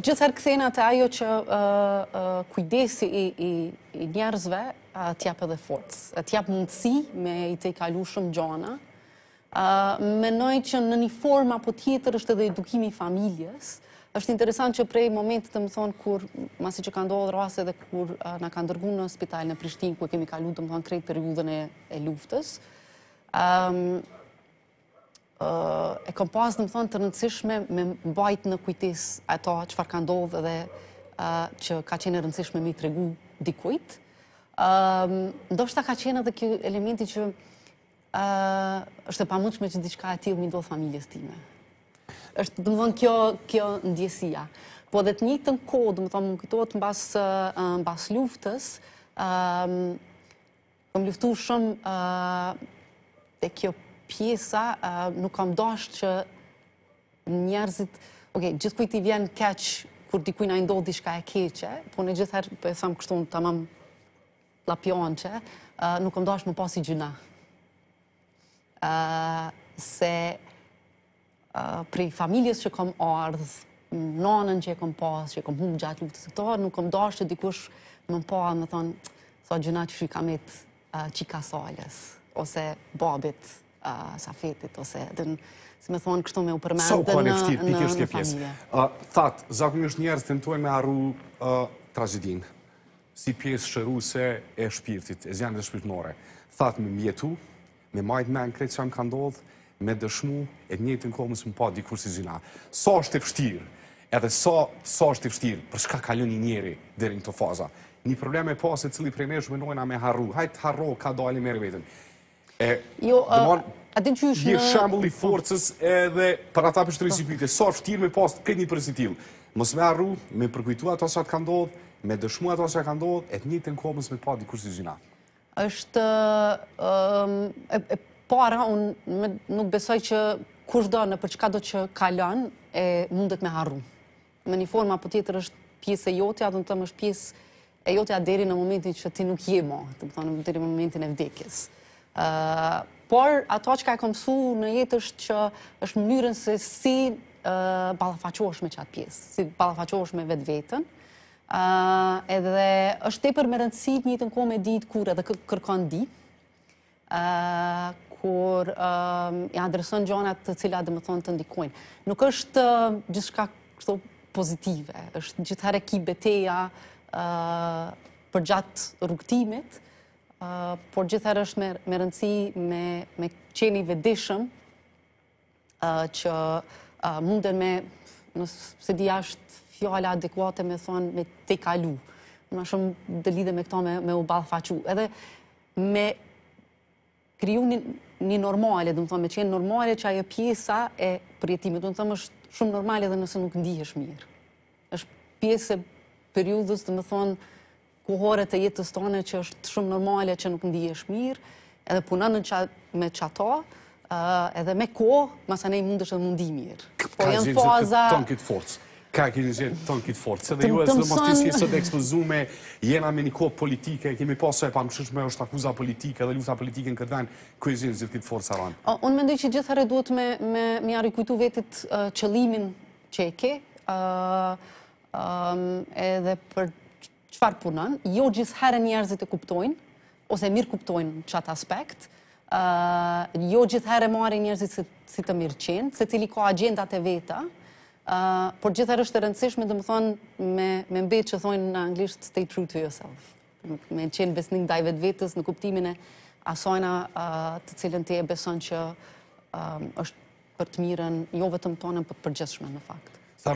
Gjithar këthena të ajo që kujdesi i njerëzve t'jap edhe forës, t'jap mundësi me i te kalu shumë gjona. Menoj që në një forma apo tjetër është edhe edukimi familjes. është interesant që prej moment të më thonë kur, masi që ka ndohë rase dhe kur në ka ndërgu në spital në Prishtin, ku e kemi kalu të më thonë krejt periudën e luftës, e kom pas në më thonë të rëndësishme me bajt në kujtis ato që farë ka ndodhë dhe që ka qene rëndësishme me i tregu dikujt. Ndo shta ka qene dhe kjo elementi që është e pamunqme që diqka e tilë me ndodhë familjes time. është të më thonë kjo ndjesia. Po dhe të një të në kodë, më thonë më kujtojt në basë luftës, më luftu shumë dhe kjo përështë pjesa, nuk kam dash që njerëzit, oke, gjithë kujti vjen keq kur dikujna i ndodhë di shka e keqe, po në herë për po e thamë kështu në të mamë lapion që, nuk kam dashtë më pasi gjyna. Se prej familjes që kam ardhë, nanën që e kom pasë, që e kom humë gjatë luftës e këtarë, nuk kom dashë që dikush më më më thonë, sa gjëna që shri kamit qika ose babit, safetit, ose dhe në, si me thonë, kështu me u përmendë so, në familje. Sa u kone fëtirë, pikë është kjo pjesë. Thatë, zakonisht njerës të nëtojnë me arru uh, tragedin, si pjesë se e shpirtit, e zjanë dhe shpirtnore. Thatë, me mjetu, me majtë me në kretë që më ka ndodhë, me dëshmu, e një të në komës më pa dikur si zina. Sa është e fështirë, edhe sa, sa është e fështirë, për shka kalon i njeri dherin të faza. Një probleme pa se cili prej nesh me nojna me harru, hajtë harro, ka dali me rëvetën e jo, dëmonë një shambulli forcës edhe për ata për shtërisi pyte, sa është tjirë me pasë këtë një përësitivë. Mos me arru, me përkujtu ato që atë ka ndodhë, me dëshmu ato që ka ndodhë, e të një të në kohë me pa dikur si zina. Êshtë, e para, unë nuk besoj që kush do në për çka do që kalon, e mundet me arru. Me një forma, për tjetër është pjesë e jotja, dhe në tëmë është pjesë e jotja deri në momentin që ti nuk je ma, të më deri në momentin e vdekjes por ato që ka komësu në jetë është që është mënyrën se si balafaqosh me qatë pjesë, si balafaqosh me vetë vetën, edhe është tepër me rëndësit një të nko ditë kur edhe kërkon di, kur i adresën gjonat të cila dhe më thonë të ndikojnë. Nuk është gjithë shka kështo pozitive, është gjithare ki beteja për gjatë rukëtimit, por gjithar është me, me rëndësi me, me qeni vedishëm që mundën munden me, nëse di ashtë fjala adekuate me thonë me te kalu. më shumë dhe lidhe me këto me, me u balfaqu. Edhe me kriju një, një normale, dhe më thonë, me qenë normale që ajo pjesa e përjetimit, dhe më thonë, është shumë normale dhe nëse nuk ndihesh mirë. është pjesë e periudës, dhe më thonë, kohore të jetës tonë që është shumë normale që nuk ndihesh mirë, edhe punën me qato, edhe me kohë, masa ne i mundesh edhe mundi mirë. Po janë faza... Ka kënë gjithë tonë kitë forë, se dhe ju e së dhe mos të ekspozume, jena me një kohë politike, kemi posë e pa më është akuza politike dhe lufta politike në këtë venë, ku e zhënë kitë forë, Unë mendoj që gjithë herë duhet me mja rikujtu vetit qëlimin që e ke, edhe qëfar punën, jo gjithë herë njerëzit e kuptojnë, ose mirë kuptojnë qatë aspekt, jo gjithë herë marë njerëzit si të mirë qenë, se cili ka agendat e veta, por gjithë herë është të rëndësishme, dhe më thonë, me mbetë që thonë në anglisht, stay true to yourself, me qenë besnik dajvet vetës në kuptimin e asojna të cilën të e beson që është për të mirën, jo vetëm tonën, për të përgjeshme në faktë.